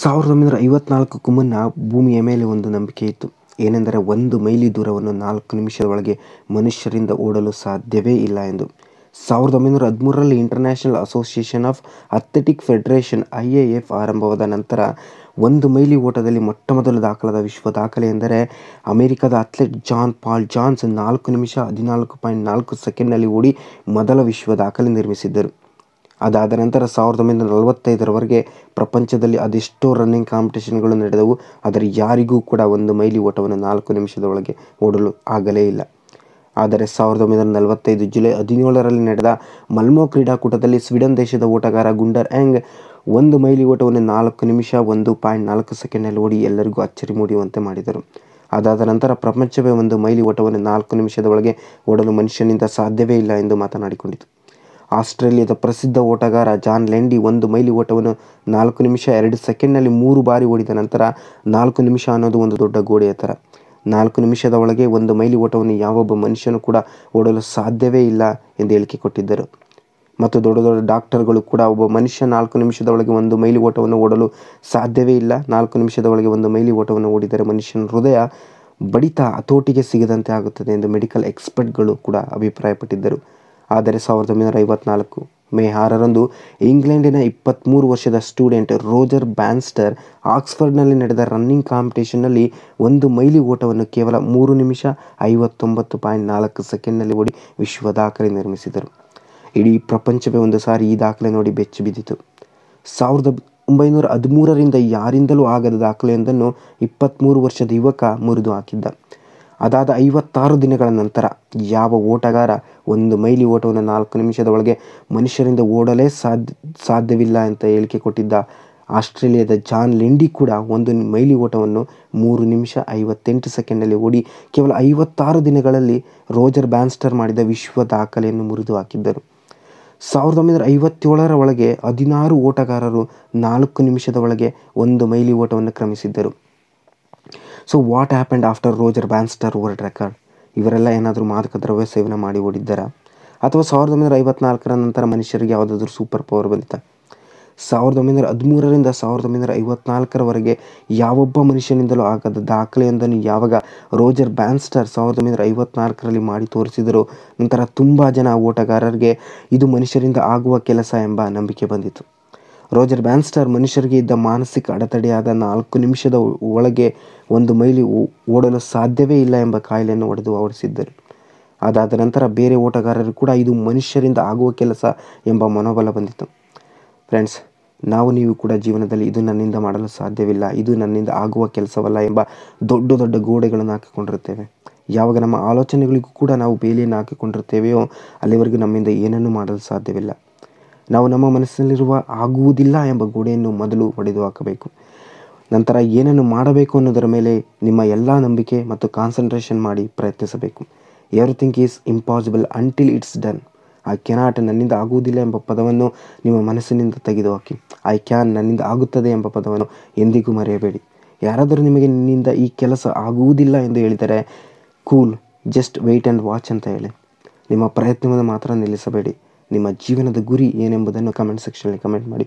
ಸಾವಿರದ ಒಂಬೈನೂರ ಐವತ್ನಾಲ್ಕಕ್ಕೂ ಮುನ್ನ ಭೂಮಿಯ ಮೇಲೆ ಒಂದು ನಂಬಿಕೆ ಇತ್ತು ಏನೆಂದರೆ ಒಂದು ಮೈಲಿ ದೂರವನ್ನು ನಾಲ್ಕು ನಿಮಿಷದ ಒಳಗೆ ಮನುಷ್ಯರಿಂದ ಓಡಲು ಸಾಧ್ಯವೇ ಇಲ್ಲ ಎಂದು ಸಾವಿರದ ಒಂಬೈನೂರ ಹದಿಮೂರರಲ್ಲಿ international association of athletic federation I A F ಆರಂಭವಾದ ನಂತರ ಒಂದು ಮೈಲಿ ಓಟದಲ್ಲಿ ಮೊಟ್ಟಮೊದಲು ದಾಖಲಾದ ವಿಶ್ವ ದಾಖಲೆ ಎಂದರೆ ಅಮೆರಿಕದ ಅಥ್ಲೆಟ್ ಜಾನ್ ಪಾಲ್ ಜಾನ್ಸ್ ನಾಲ್ಕು ನಿಮಿಷ ಹದಿನಾಲ್ಕು ಪಾಯಿಂಟ್ ನಾಲ್ಕು ಸೆಕೆಂಡ್ನಲ್ಲಿ ಓಡಿ ಮೊದಲ ವಿಶ್ವ ದಾಖಲೆ ನಿರ್ಮಿಸಿದ್ದರು ಅದಾದ ನಂತರ ಸಾವಿರದ ಒಂಬೈನೂರ ನಲವತ್ತೈದರವರೆಗೆ ಪ್ರಪಂಚದಲ್ಲಿ ಅದೆಷ್ಟೋ ರನ್ನಿಂಗ್ ಕಾಂಪಿಟೇಷನ್ಗಳು ನಡೆದವು ಆದರೆ ಯಾರಿಗೂ ಕೂಡ ಒಂದು ಮೈಲಿ ಓಟವನ್ನು ನಾಲ್ಕು ನಿಮಿಷದ ಒಳಗೆ ಓಡಲು ಆಗಲೇ ಇಲ್ಲ ಆದರೆ ಸಾವಿರದ ಒಂಬೈನೂರ ನಲವತ್ತೈದು ಜುಲೈ ಹದಿನೇಳರಲ್ಲಿ ನಡೆದ ಮಲ್ಮೋ ಕ್ರೀಡಾಕೂಟದಲ್ಲಿ ಸ್ವೀಡನ್ ದೇಶದ ಓಟಗಾರ ಗುಂಡರ್ ಆ್ಯಂಗ್ ಒಂದು ಮೈಲಿ ಓಟವನ್ನು ನಾಲ್ಕು ನಿಮಿಷ ಒಂದು ಪಾಯಿಂಟ್ ನಾಲ್ಕು ಸೆಕೆಂಡಲ್ಲಿ ಓಡಿ ಎಲ್ಲರಿಗೂ ಅಚ್ಚರಿ ಮೂಡಿಯುವಂತೆ ಮಾಡಿದರು ಅದಾದ ನಂತರ ಪ್ರಪಂಚವೇ ಒಂದು ಮೈಲಿ ಓಟವನ್ನು ನಾಲ್ಕು ನಿಮಿಷದ ಒಳಗೆ ಓಡಲು ಮನುಷ್ಯನಿಂದ ಸಾಧ್ಯವೇ ಇಲ್ಲ ಎಂದು ಮಾತನಾಡಿಕೊಂಡಿತು ಆಸ್ಟ್ರೇಲಿಯಾದ ಪ್ರಸಿದ್ಧ ಓಟಗಾರ ಜಾನ್ ಲೆಂಡಿ ಒಂದು ಮೈಲಿ ಓಟವನ್ನು ನಾಲ್ಕು ನಿಮಿಷ ಎರಡು ಸೆಕೆಂಡ್ನಲ್ಲಿ ಮೂರು ಬಾರಿ ಓಡಿದ ನಂತರ ನಾಲ್ಕು ನಿಮಿಷ ಅನ್ನೋದು ಒಂದು ದೊಡ್ಡ ಗೋಡೆಯ ಥರ ನಾಲ್ಕು ನಿಮಿಷದ ಒಳಗೆ ಒಂದು ಮೈಲಿ ಓಟವನ್ನು ಯಾವೊಬ್ಬ ಮನುಷ್ಯನೂ ಕೂಡ ಓಡಲು ಸಾಧ್ಯವೇ ಇಲ್ಲ ಎಂದು ಹೇಳಿಕೆ ಕೊಟ್ಟಿದ್ದರು ಮತ್ತು ದೊಡ್ಡ ದೊಡ್ಡ ಡಾಕ್ಟರ್ಗಳು ಕೂಡ ಒಬ್ಬ ಮನುಷ್ಯ ನಾಲ್ಕು ನಿಮಿಷದ ಒಳಗೆ ಒಂದು ಮೈಲಿ ಓಟವನ್ನು ಓಡಲು ಸಾಧ್ಯವೇ ಇಲ್ಲ ನಾಲ್ಕು ನಿಮಿಷದ ಒಳಗೆ ಒಂದು ಮೈಲಿ ಓಟವನ್ನು ಓಡಿದರೆ ಮನುಷ್ಯನ ಹೃದಯ ಬಡಿತ ಹತೋಟಿಗೆ ಸಿಗದಂತೆ ಆಗುತ್ತದೆ ಎಂದು ಮೆಡಿಕಲ್ ಎಕ್ಸ್ಪರ್ಟ್ಗಳು ಕೂಡ ಅಭಿಪ್ರಾಯಪಟ್ಟಿದ್ದರು ಆದರೆ ಸಾವಿರದ ಒಂಬೈನೂರ ಐವತ್ನಾಲ್ಕು ಮೇ ಆರರಂದು ಇಂಗ್ಲೆಂಡಿನ ಇಪ್ಪತ್ತ್ಮೂರು ವರ್ಷದ ಸ್ಟೂಡೆಂಟ್ ರೋಜರ್ ಬ್ಯಾನ್ಸ್ಟರ್ ಆಕ್ಸ್ಫರ್ಡ್ನಲ್ಲಿ ನಡೆದ ರನ್ನಿಂಗ್ ಕಾಂಪಿಟೇಷನ್ನಲ್ಲಿ ಒಂದು ಮೈಲಿ ಓಟವನ್ನು ಕೇವಲ ಮೂರು ನಿಮಿಷ ಐವತ್ತೊಂಬತ್ತು ಪಾಯಿಂಟ್ ನಾಲ್ಕು ಸೆಕೆಂಡ್ನಲ್ಲಿ ಓಡಿ ವಿಶ್ವ ದಾಖಲೆ ನಿರ್ಮಿಸಿದರು ಇಡೀ ಪ್ರಪಂಚವೇ ಒಂದು ಸಾರಿ ಈ ದಾಖಲೆ ನೋಡಿ ಬೆಚ್ಚಿ ಬಿದ್ದಿತು ಸಾವಿರದ ಒಂಬೈನೂರ ಹದಿಮೂರರಿಂದ ಯಾರಿಂದಲೂ ಆಗದ ದಾಖಲೆಯೊಂದನ್ನು ಇಪ್ಪತ್ತ್ಮೂರು ವರ್ಷದ ಯುವಕ ಮುರಿದು ಹಾಕಿದ್ದ ಅದಾದ ಐವತ್ತಾರು ದಿನಗಳ ನಂತರ ಯಾವ ಓಟಗಾರ ಒಂದು ಮೈಲಿ ಓಟವನ್ನು ನಾಲ್ಕು ನಿಮಿಷದ ಒಳಗೆ ಮನುಷ್ಯರಿಂದ ಓಡಲೇ ಸಾಧ್ಯ ಸಾಧ್ಯವಿಲ್ಲ ಅಂತ ಹೇಳಿಕೆ ಕೊಟ್ಟಿದ್ದ ಆಸ್ಟ್ರೇಲಿಯಾದ ಜಾನ್ ಲಿಂಡಿ ಕೂಡ ಒಂದು ಮೈಲಿ ಓಟವನ್ನು ಮೂರು ನಿಮಿಷ ಐವತ್ತೆಂಟು ಸೆಕೆಂಡಲ್ಲಿ ಓಡಿ ಕೇವಲ ಐವತ್ತಾರು ದಿನಗಳಲ್ಲಿ ರೋಜರ್ ಬ್ಯಾನ್ಸ್ಟರ್ ಮಾಡಿದ ವಿಶ್ವ ದಾಖಲೆಯನ್ನು ಮುರಿದು ಹಾಕಿದ್ದರು ಸಾವಿರದ ಒಂಬೈನೂರ ಐವತ್ತೇಳರ ಒಳಗೆ ಹದಿನಾರು ಓಟಗಾರರು ನಾಲ್ಕು ನಿಮಿಷದ ಒಳಗೆ ಒಂದು ಮೈಲಿ ಓಟವನ್ನು ಕ್ರಮಿಸಿದ್ದರು so what happened after Roger Bannister world record ಇವರೆಲ್ಲ ಏನಾದರೂ ಮಾದಕ ದ್ರವ್ಯ ಸೇವನೆ ಮಾಡಿ ಓಡಿದ್ದಾರಾ ಅಥವಾ ಸಾವಿರದ ಒಂಬೈನೂರ ಐವತ್ನಾಲ್ಕರ ನಂತರ ಮನುಷ್ಯರಿಗೆ ಯಾವುದಾದ್ರೂ ಸೂಪರ್ ಪವರ್ ಬಂದಿತ್ತಾ ಸಾವಿರದ ಒಂಬೈನೂರ ಹದಿಮೂರರಿಂದ ಸಾವಿರದ ಒಂಬೈನೂರ ಐವತ್ನಾಲ್ಕರವರೆಗೆ ಯಾವೊಬ್ಬ ಮನುಷ್ಯನಿಂದಲೂ ಆಗದ ದಾಖಲೆಯೊಂದನ್ನು ಯಾವಾಗ ರೋಜರ್ ಬ್ಯಾನ್ಸ್ಟರ್ ಸಾವಿರದ ಒಂಬೈನೂರ ಐವತ್ನಾಲ್ಕರಲ್ಲಿ ಮಾಡಿ ತೋರಿಸಿದರು ನಂತರ ತುಂಬ ಜನ ಓಟಗಾರರಿಗೆ ಇದು ಮನುಷ್ಯರಿಂದ ಆಗುವ ಕೆಲಸ ಎಂಬ ನಂಬಿಕೆ ಬಂದಿತ್ತು ರೋಜರ್ ಬ್ಯಾನ್ಸ್ಟರ್ ಮನುಷ್ಯರಿಗೆ ಇದ್ದ ಮಾನಸಿಕ ಅಡೆತಡೆಯಾದ ನಾಲ್ಕು ನಿಮಿಷದ ಒಳಗೆ ಒಂದು ಮೈಲಿ ಓಡಲು ಸಾಧ್ಯವೇ ಇಲ್ಲ ಎಂಬ ಕಾಯಿಲೆಯನ್ನು ಹೊಡೆದು ಆವರಿಸಿದ್ದರು ಅದಾದ ನಂತರ ಬೇರೆ ಓಟಗಾರರು ಕೂಡ ಇದು ಮನುಷ್ಯರಿಂದ ಆಗುವ ಕೆಲಸ ಎಂಬ ಮನೋಬಲ ಬಂದಿತು ಫ್ರೆಂಡ್ಸ್ ನಾವು ನೀವು ಕೂಡ ಜೀವನದಲ್ಲಿ ಇದು ನನ್ನಿಂದ ಮಾಡಲು ಸಾಧ್ಯವಿಲ್ಲ ಇದು ನನ್ನಿಂದ ಆಗುವ ಕೆಲಸವಲ್ಲ ಎಂಬ ದೊಡ್ಡ ದೊಡ್ಡ ಗೋಡೆಗಳನ್ನು ಹಾಕಿಕೊಂಡಿರುತ್ತೇವೆ ಯಾವಾಗ ನಮ್ಮ ಆಲೋಚನೆಗಳಿಗೂ ಕೂಡ ನಾವು ಬೇಲಿಯನ್ನು ಹಾಕಿಕೊಂಡಿರ್ತೇವೆಯೋ ಅಲ್ಲಿವರೆಗೂ ನಮ್ಮಿಂದ ಏನನ್ನು ಮಾಡಲು ಸಾಧ್ಯವಿಲ್ಲ ನಾವು ನಮ್ಮ ಮನಸ್ಸಿನಲ್ಲಿರುವ ಆಗುವುದಿಲ್ಲ ಎಂಬ ಗೋಡೆಯನ್ನು ಮೊದಲು ಒಡೆದು ಹಾಕಬೇಕು ನಂತರ ಏನನ್ನು ಮಾಡಬೇಕು ಅನ್ನೋದರ ಮೇಲೆ ನಿಮ್ಮ ಎಲ್ಲ ನಂಬಿಕೆ ಮತ್ತು ಕಾನ್ಸಂಟ್ರೇಷನ್ ಮಾಡಿ ಪ್ರಯತ್ನಿಸಬೇಕು everything is impossible until it's done I cannot ನನ್ನಿಂದ ಆಗುವುದಿಲ್ಲ ಎಂಬ ಪದವನ್ನು ನಿಮ್ಮ ಮನಸ್ಸಿನಿಂದ ತೆಗೆದುಹಾಕಿ ಐ ಕ್ಯಾನ್ ನನ್ನಿಂದ ಆಗುತ್ತದೆ ಎಂಬ ಪದವನ್ನು ಎಂದಿಗೂ ಮರೆಯಬೇಡಿ ಯಾರಾದರೂ ನಿಮಗೆ ನಿನ್ನಿಂದ ಈ ಕೆಲಸ ಆಗುವುದಿಲ್ಲ ಎಂದು ಹೇಳಿದರೆ cool just wait and watch ಅಂತ ಹೇಳಿ ನಿಮ್ಮ ಪ್ರಯತ್ನವನ್ನು ಮಾತ್ರ ನಿಲ್ಲಿಸಬೇಡಿ ನಿಮ್ಮ ಜೀವನದ ಗುರಿ ಏನೆಂಬುದನ್ನು ಕಮೆಂಟ್ ಸೆಕ್ಷನಲ್ಲಿ ಕಮೆಂಟ್ ಮಾಡಿ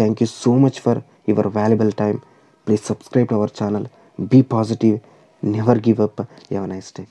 thank you so much for your valuable time Please subscribe to our channel. Be positive. Never give up. Have a nice day.